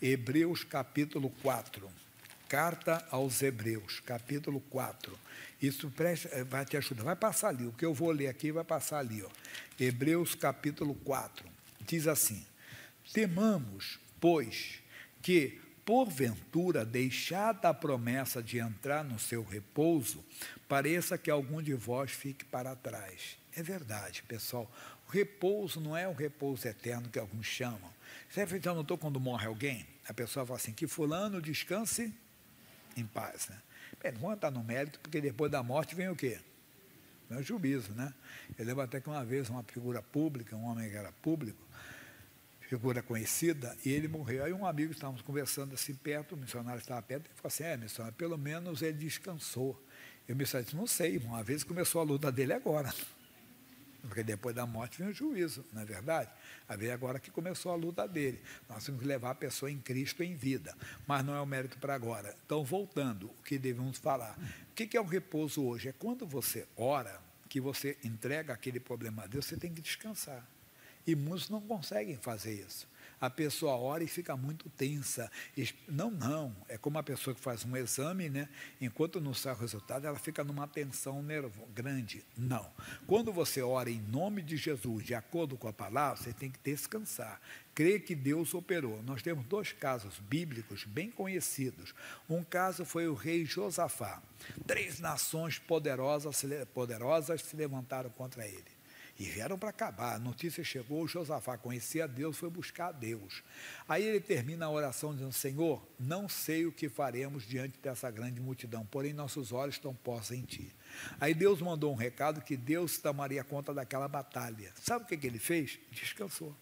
Hebreus capítulo 4. Carta aos Hebreus, capítulo 4. Isso eh, vai te ajudar. Vai passar ali. O que eu vou ler aqui vai passar ali. Ó. Hebreus capítulo 4. Diz assim: Temamos, pois, que, porventura, deixada a promessa de entrar no seu repouso, pareça que algum de vós fique para trás. É verdade, pessoal. O repouso não é o repouso eterno que alguns chamam. Sempre já notou quando morre alguém, a pessoa fala assim, que fulano descanse em paz. Né? Bem, não vou entrar no mérito, porque depois da morte vem o quê? Vem o juízo, né? Eu lembro até que uma vez uma figura pública, um homem que era público, figura conhecida, e ele morreu. Aí um amigo, estávamos conversando assim perto, o missionário estava perto, e falou assim, é, missionário, pelo menos ele descansou. E o missionário disse, não sei, uma vez começou a luta dele agora. Porque depois da morte vem o juízo, não é verdade? A ver agora que começou a luta dele. Nós temos que levar a pessoa em Cristo em vida. Mas não é o mérito para agora. Então, voltando, o que devemos falar? O que é o repouso hoje? É quando você ora, que você entrega aquele problema a Deus, você tem que descansar. E muitos não conseguem fazer isso a pessoa ora e fica muito tensa. Não, não. É como a pessoa que faz um exame, né? enquanto não sai o resultado, ela fica numa tensão nervosa grande. Não. Quando você ora em nome de Jesus, de acordo com a palavra, você tem que descansar. Crê que Deus operou. Nós temos dois casos bíblicos bem conhecidos. Um caso foi o rei Josafá. Três nações poderosas, poderosas se levantaram contra ele. E vieram para acabar. A notícia chegou, Josafá conhecia Deus, foi buscar a Deus. Aí ele termina a oração dizendo: Senhor, não sei o que faremos diante dessa grande multidão, porém nossos olhos estão postos em ti. Aí Deus mandou um recado que Deus tomaria conta daquela batalha. Sabe o que, que ele fez? Descansou.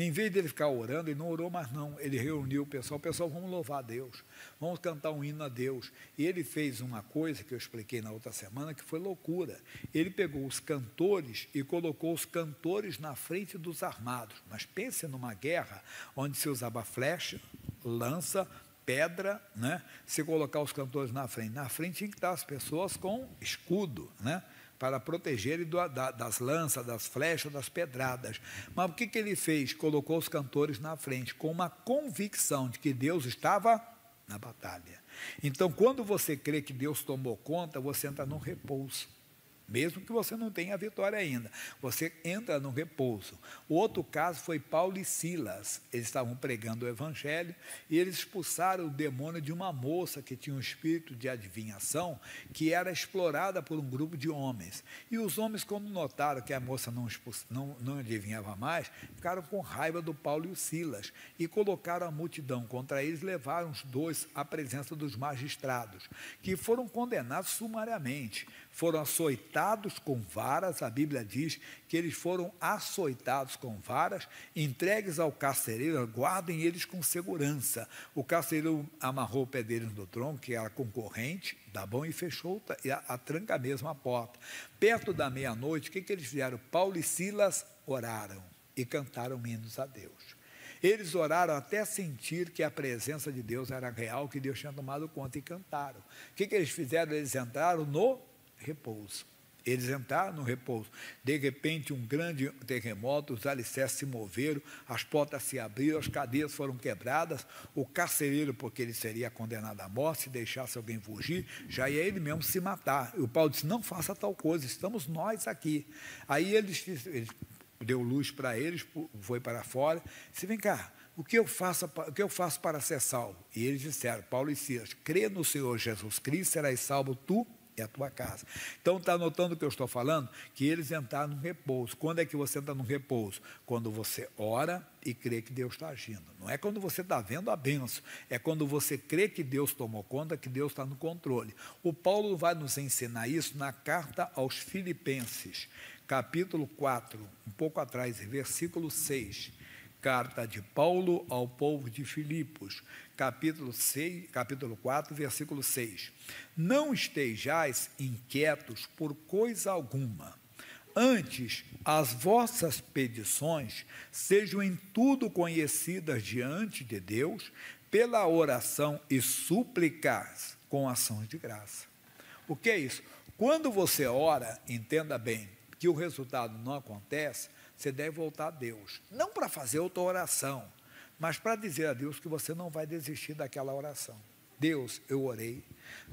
Em vez dele ficar orando, ele não orou mais não. Ele reuniu o pessoal, pessoal, vamos louvar a Deus, vamos cantar um hino a Deus. E ele fez uma coisa que eu expliquei na outra semana que foi loucura. Ele pegou os cantores e colocou os cantores na frente dos armados. Mas pense numa guerra onde se usava flecha, lança, pedra, né? Se colocar os cantores na frente, na frente tinha que estar as pessoas com escudo, né? para proteger do, da, das lanças, das flechas, das pedradas. Mas o que, que ele fez? Colocou os cantores na frente, com uma convicção de que Deus estava na batalha. Então, quando você crê que Deus tomou conta, você entra num repouso mesmo que você não tenha a vitória ainda. Você entra no repouso. O outro caso foi Paulo e Silas. Eles estavam pregando o evangelho e eles expulsaram o demônio de uma moça que tinha um espírito de adivinhação, que era explorada por um grupo de homens. E os homens, quando notaram que a moça não, expulsa, não, não adivinhava mais, ficaram com raiva do Paulo e Silas e colocaram a multidão contra eles, levaram os dois à presença dos magistrados, que foram condenados sumariamente, foram açoitados açoitados com varas, a Bíblia diz que eles foram açoitados com varas, entregues ao carcereiro, guardem eles com segurança. O carcereiro amarrou o pé deles no tronco, que era concorrente Dá bom, e fechou a, a tranca mesmo a porta. Perto da meia-noite, o que, que eles fizeram? Paulo e Silas oraram e cantaram menos a Deus. Eles oraram até sentir que a presença de Deus era real, que Deus tinha tomado conta e cantaram. O que, que eles fizeram? Eles entraram no repouso. Eles entraram no repouso. De repente, um grande terremoto, os alicerces se moveram, as portas se abriram, as cadeias foram quebradas. O carcereiro, porque ele seria condenado à morte, se deixasse alguém fugir, já ia ele mesmo se matar. E o Paulo disse: Não faça tal coisa, estamos nós aqui. Aí ele, ele deu luz para eles, foi para fora. Se vem cá, o que, eu faço, o que eu faço para ser salvo? E eles disseram, Paulo e Silas, crê no Senhor Jesus Cristo, serás salvo tu é a tua casa. Então está notando o que eu estou falando? Que eles entraram no repouso. Quando é que você entra no repouso? Quando você ora e crê que Deus está agindo. Não é quando você está vendo a benção, é quando você crê que Deus tomou conta, que Deus está no controle. O Paulo vai nos ensinar isso na carta aos Filipenses, capítulo 4, um pouco atrás, versículo 6. Carta de Paulo ao povo de Filipos, capítulo, 6, capítulo 4, versículo 6. Não estejais inquietos por coisa alguma. Antes, as vossas petições sejam em tudo conhecidas diante de Deus, pela oração e súplicas com ações de graça. O que é isso? Quando você ora, entenda bem, que o resultado não acontece, você deve voltar a Deus. Não para fazer outra oração, mas para dizer a Deus que você não vai desistir daquela oração. Deus, eu orei.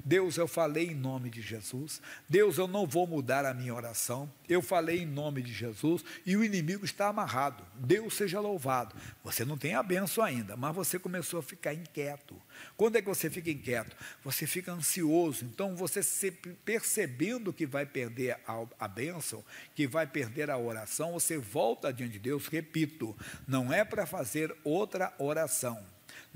Deus, eu falei em nome de Jesus. Deus, eu não vou mudar a minha oração. Eu falei em nome de Jesus e o inimigo está amarrado. Deus seja louvado. Você não tem a benção ainda, mas você começou a ficar inquieto. Quando é que você fica inquieto? Você fica ansioso. Então, você percebendo que vai perder a, a bênção, que vai perder a oração, você volta diante de Deus. Repito, não é para fazer outra oração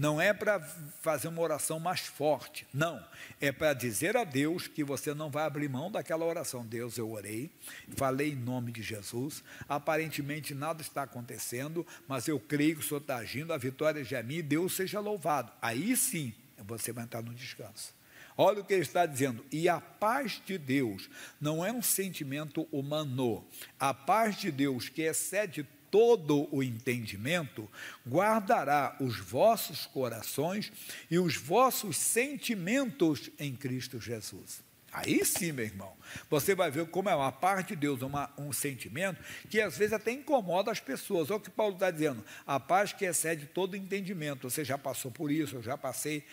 não é para fazer uma oração mais forte, não. É para dizer a Deus que você não vai abrir mão daquela oração. Deus, eu orei, falei em nome de Jesus. Aparentemente nada está acontecendo, mas eu creio que o Senhor está agindo, a vitória já é minha e Deus seja louvado. Aí sim você vai entrar no descanso. Olha o que ele está dizendo. E a paz de Deus não é um sentimento humano. A paz de Deus, que excede todo o entendimento, guardará os vossos corações e os vossos sentimentos em Cristo Jesus. Aí sim, meu irmão, você vai ver como é uma parte de Deus, uma, um sentimento que às vezes até incomoda as pessoas. Olha o que Paulo está dizendo: a paz que excede todo entendimento. Você já passou por isso, eu já passei.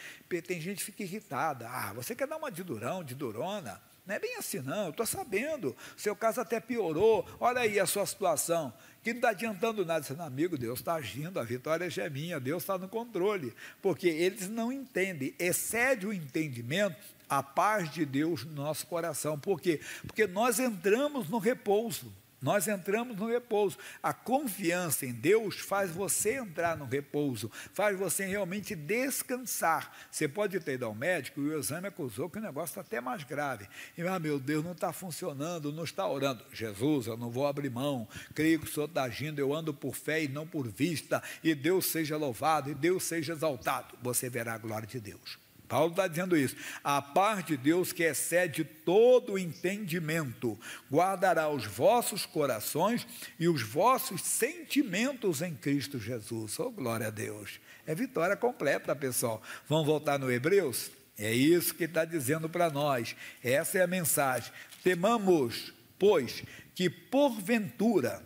Tem gente que fica irritada. Ah, você quer dar uma de durão, de durona? Não é bem assim, não. Eu estou sabendo. Seu caso até piorou. Olha aí a sua situação que não está adiantando nada. Dizendo, amigo, Deus está agindo, a vitória já é minha, Deus está no controle. Porque eles não entendem, excede o entendimento a paz de Deus no nosso coração. Por quê? Porque nós entramos no repouso. Nós entramos no repouso. A confiança em Deus faz você entrar no repouso, faz você realmente descansar. Você pode ter ido ao médico e o exame acusou que o negócio está até mais grave. E, ah, meu Deus, não está funcionando, não está orando. Jesus, eu não vou abrir mão. Creio que o Senhor está agindo, eu ando por fé e não por vista. E Deus seja louvado, e Deus seja exaltado. Você verá a glória de Deus. Paulo está dizendo isso. A paz de Deus que excede todo o entendimento guardará os vossos corações e os vossos sentimentos em Cristo Jesus. Oh, glória a Deus. É vitória completa, pessoal. Vamos voltar no Hebreus? É isso que está dizendo para nós. Essa é a mensagem. Temamos, pois, que porventura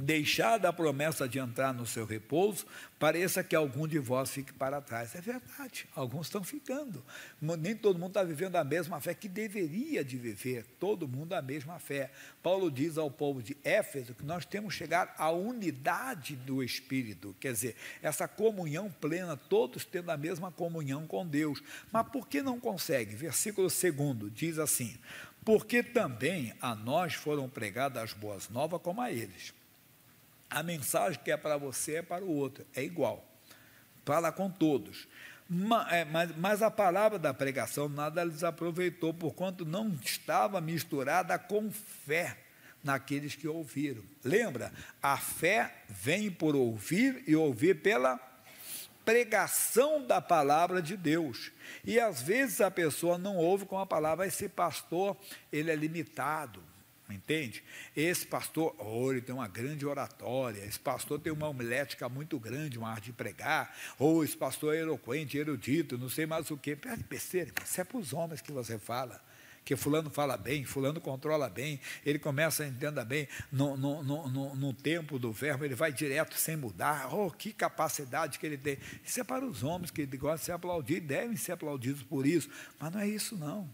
deixada a promessa de entrar no seu repouso, pareça que algum de vós fique para trás. É verdade, alguns estão ficando. Nem todo mundo está vivendo a mesma fé que deveria de viver, todo mundo a mesma fé. Paulo diz ao povo de Éfeso que nós temos que chegar à unidade do Espírito, quer dizer, essa comunhão plena, todos tendo a mesma comunhão com Deus. Mas por que não consegue? Versículo 2 diz assim: Porque também a nós foram pregadas as boas novas como a eles. A mensagem que é para você é para o outro, é igual. Fala com todos. É, mas, mas, a palavra da pregação nada lhes aproveitou, porquanto não estava misturada com fé naqueles que ouviram. Lembra? A fé vem por ouvir e ouvir pela pregação da palavra de Deus. E às vezes a pessoa não ouve com a palavra, esse pastor, ele é limitado Entende? Esse pastor, ou oh, ele tem uma grande oratória, esse pastor tem uma homilética muito grande, uma arte de pregar, ou oh, esse pastor é eloquente, erudito, não sei mais o quê. Pera, besteira, isso é para os homens que você fala. Que fulano fala bem, fulano controla bem, ele começa a entender bem no, no, no, no, tempo do verbo, ele vai direto sem mudar. Oh, que capacidade que ele tem. Isso é para os homens que gostam de ser aplaudidos, devem ser aplaudidos por isso. Mas não é isso não.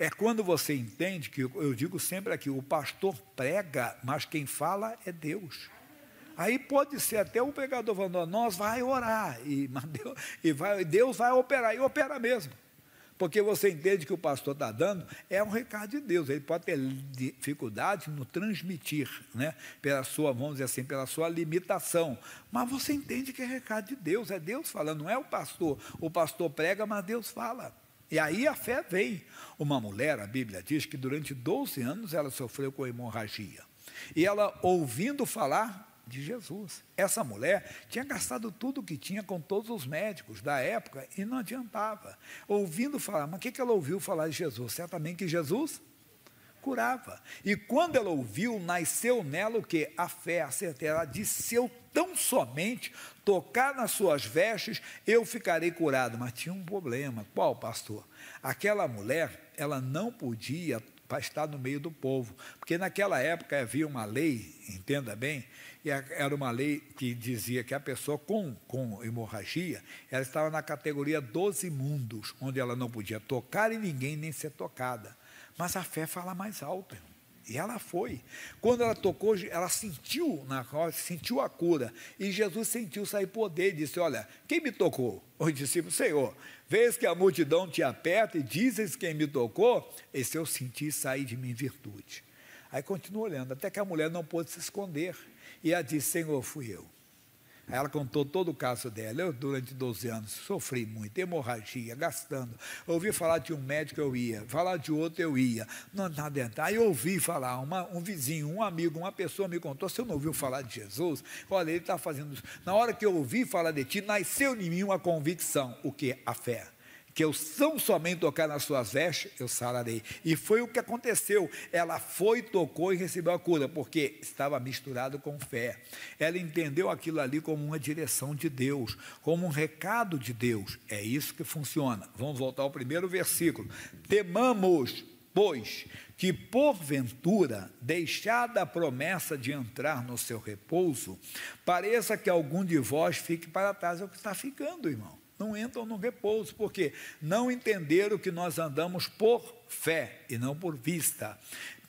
É quando você entende que eu digo sempre aqui, o pastor prega, mas quem fala é Deus. Aí pode ser até o pregador falando, nós vai orar, e, Deus, e vai, Deus vai operar, e opera mesmo. Porque você entende que o pastor está dando, é um recado de Deus. Ele pode ter dificuldade no transmitir, né? pela sua, vamos dizer assim, pela sua limitação. Mas você entende que é recado de Deus, é Deus falando, não é o pastor. O pastor prega, mas Deus fala. E aí a fé veio. Uma mulher, a Bíblia diz que durante 12 anos ela sofreu com hemorragia. E ela, ouvindo falar de Jesus, essa mulher tinha gastado tudo o que tinha com todos os médicos da época e não adiantava. Ouvindo falar, mas o que, que ela ouviu falar de Jesus? Certamente que Jesus curava. E quando ela ouviu, nasceu nela o que? A fé, a certeza. Ela disse: eu tão somente tocar nas suas vestes, eu ficarei curado. Mas tinha um problema. Qual, pastor? Aquela mulher, ela não podia estar no meio do povo, porque naquela época havia uma lei, entenda bem, e era uma lei que dizia que a pessoa com, com hemorragia, ela estava na categoria 12 mundos onde ela não podia tocar em ninguém nem ser tocada. Mas a fé fala mais alto, irmão. E ela foi. Quando ela tocou, ela sentiu na sentiu a cura. E Jesus sentiu sair poder e disse: Olha, quem me tocou? Os discípulos, Senhor, vês que a multidão te aperta e dizes quem me tocou? E se eu senti sair de mim virtude. Aí continua olhando, até que a mulher não pôde se esconder. E ela disse: Senhor, fui eu. Aí ela contou todo o caso dela. Eu, durante 12 anos, sofri muito, hemorragia, gastando. Ouvi falar de um médico, eu ia. Falar de outro, eu ia. Não, adianta. Aí eu ouvi falar, uma, um vizinho, um amigo, uma pessoa me contou: você não ouviu falar de Jesus? Olha, ele está fazendo isso. Na hora que eu ouvi falar de ti, nasceu em mim uma convicção: o que? A fé que eu tão somente tocar nas suas vestes, eu sararei. E foi o que aconteceu. Ela foi, tocou e recebeu a cura, porque estava misturado com fé. Ela entendeu aquilo ali como uma direção de Deus, como um recado de Deus. É isso que funciona. Vamos voltar ao primeiro versículo. Temamos, pois, que porventura, deixada a promessa de entrar no seu repouso, pareça que algum de vós fique para trás. É o que está ficando, irmão não entram no repouso, porque não entenderam que nós andamos por fé e não por vista.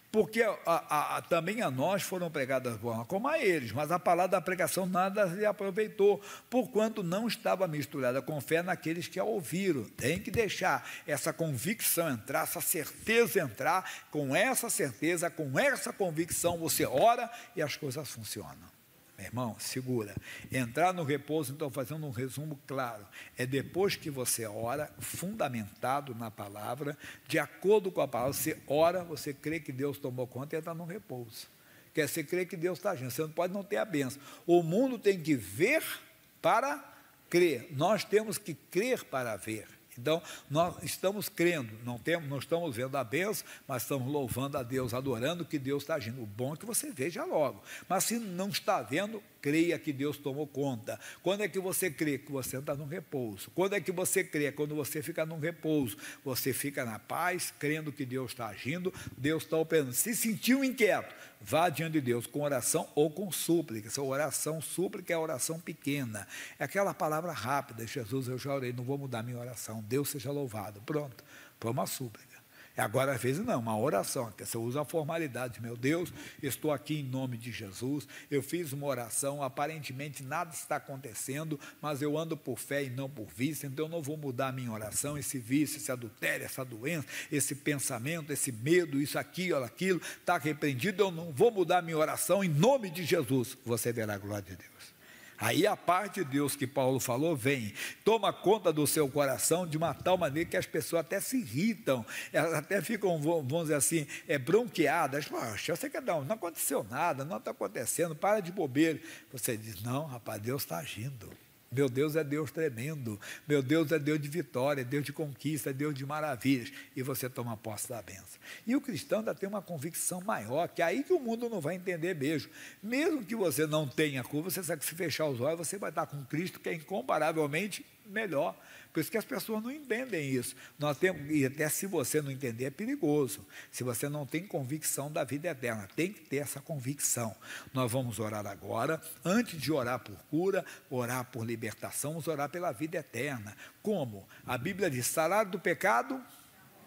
Porque a, a, a, também a nós foram pregadas boas como a eles, mas a palavra da pregação nada se aproveitou, porquanto não estava misturada com fé naqueles que a ouviram. Tem que deixar essa convicção entrar, essa certeza entrar, com essa certeza, com essa convicção você ora e as coisas funcionam. Irmão, segura. Entrar no repouso, então, fazendo um resumo claro, é depois que você ora, fundamentado na palavra, de acordo com a palavra, você ora, você crê que Deus tomou conta e entra no repouso. Quer você crer que Deus está agindo, você não pode não ter a benção. O mundo tem que ver para crer, nós temos que crer para ver. Então, nós estamos crendo, não, temos, não estamos vendo a bênção, mas estamos louvando a Deus, adorando que Deus está agindo. O bom é que você veja logo. Mas se não está vendo, creia que Deus tomou conta. Quando é que você crê que você está num repouso? Quando é que você crê? É quando você fica num repouso, você fica na paz, crendo que Deus está agindo, Deus está operando. Se sentiu inquieto, vá diante de Deus com oração ou com súplica. Essa oração súplica é oração pequena, é aquela palavra rápida. Jesus, eu já orei, não vou mudar minha oração. Deus seja louvado. Pronto, foi uma súplica. Agora, às vezes, não, uma oração. Você usa a formalidade. Meu Deus, estou aqui em nome de Jesus. Eu fiz uma oração. Aparentemente, nada está acontecendo, mas eu ando por fé e não por vício, Então, eu não vou mudar a minha oração. Esse vício, esse adultério, essa doença, esse pensamento, esse medo, isso aqui, olha aquilo, está repreendido. Eu não vou mudar a minha oração em nome de Jesus. Você verá a glória de Deus. Aí a parte de Deus que Paulo falou vem, toma conta do seu coração de uma tal maneira que as pessoas até se irritam, elas até ficam, vamos dizer assim, é, bronqueadas. Poxa, você quer dar um, não aconteceu nada, não está acontecendo, para de bobeira. Você diz: não, rapaz, Deus está agindo. Meu Deus é Deus tremendo. Meu Deus é Deus de vitória, é Deus de conquista, é Deus de maravilhas. E você toma posse da bênção. E o cristão ainda tem uma convicção maior, que é aí que o mundo não vai entender mesmo. Mesmo que você não tenha cor, você sabe que se fechar os olhos, você vai estar com Cristo, que é incomparavelmente melhor. Por isso que as pessoas não entendem isso. Nós temos, e até se você não entender, é perigoso. Se você não tem convicção da vida eterna, tem que ter essa convicção. Nós vamos orar agora, antes de orar por cura, orar por libertação, vamos orar pela vida eterna. Como? A Bíblia diz: salário do pecado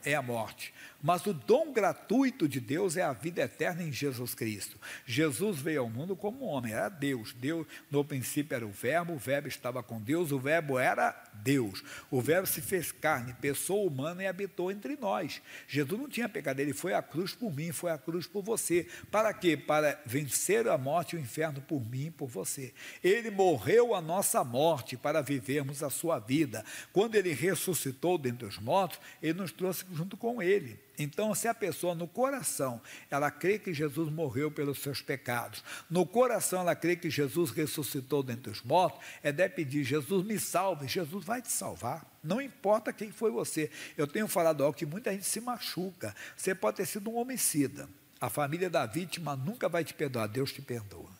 é a morte. Mas o dom gratuito de Deus é a vida eterna em Jesus Cristo. Jesus veio ao mundo como homem, era Deus. Deus, no princípio era o verbo, o verbo estava com Deus, o verbo era Deus. O verbo se fez carne, pessoa humana e habitou entre nós. Jesus não tinha pecado, ele foi à cruz por mim, foi à cruz por você. Para quê? Para vencer a morte e o inferno por mim e por você. Ele morreu a nossa morte para vivermos a sua vida. Quando ele ressuscitou dentre os mortos, ele nos trouxe junto com ele. Então, se a pessoa no coração ela crê que Jesus morreu pelos seus pecados, no coração ela crê que Jesus ressuscitou dentre os mortos, é de pedir Jesus me salve, Jesus vai te salvar. Não importa quem foi você. Eu tenho falado algo que muita gente se machuca. Você pode ter sido um homicida. A família da vítima nunca vai te perdoar. Deus te perdoa.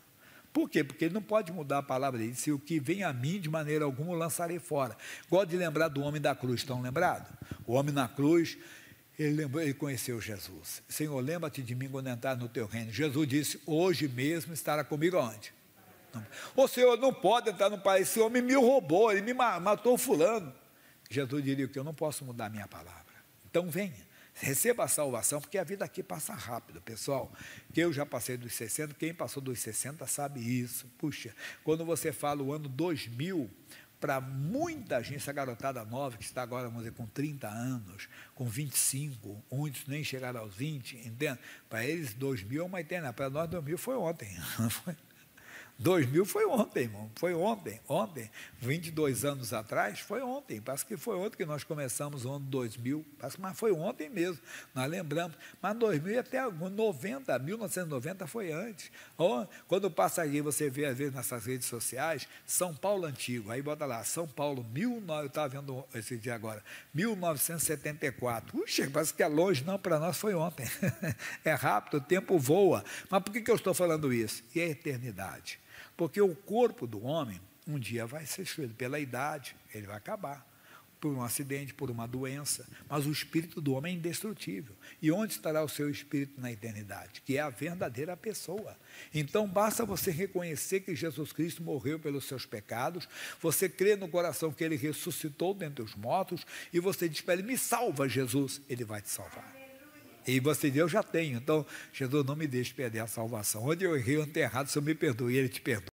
Por quê? Porque ele não pode mudar a palavra dele. Se o que vem a mim, de maneira alguma, eu lançarei fora. Gosto de lembrar do homem da cruz. Estão lembrados? O homem na cruz ele, lembrou, ele conheceu Jesus. Senhor, lembra-te de mim quando entrar no teu reino. Jesus disse: Hoje mesmo estará comigo onde? O Senhor não pode entrar no país. Esse homem me roubou, ele me matou fulano. Jesus diria que eu não posso mudar minha palavra. Então venha, receba a salvação, porque a vida aqui passa rápido, pessoal. Que eu já passei dos 60, quem passou dos 60 sabe isso. Puxa, quando você fala o ano 2000, para muita gente, essa garotada nova que está agora, vamos dizer, com 30 anos, com 25, muitos nem chegaram aos 20, entende? Para eles, 2000 é uma eternidade, para nós, 2000 foi ontem, não foi? 2000 foi ontem, irmão. Foi ontem, ontem. 22 anos atrás, foi ontem. Parece que foi ontem que nós começamos o ano 2000. Parece, mas foi ontem mesmo. Nós lembramos. Mas 2000 até 90, 1990 foi antes. Quando passa aqui, você vê às vezes nessas redes sociais, São Paulo antigo. Aí bota lá, São Paulo, 19, eu estava vendo esse dia agora, 1974. Puxa, parece que é longe, não, para nós foi ontem. é rápido, o tempo voa. Mas por que, que eu estou falando isso? E a eternidade. Porque o corpo do homem um dia vai ser destruído pela idade, ele vai acabar por um acidente, por uma doença, mas o espírito do homem é indestrutível. E onde estará o seu espírito na eternidade? Que é a verdadeira pessoa. Então basta você reconhecer que Jesus Cristo morreu pelos seus pecados, você crê no coração que ele ressuscitou dentre os mortos e você diz para ele: "Me salva, Jesus", ele vai te salvar. E você diz, eu já tenho, então, Jesus, não me deixe perder a salvação. Onde eu errei, eu enterrado, se eu me perdoe, ele te perdoa.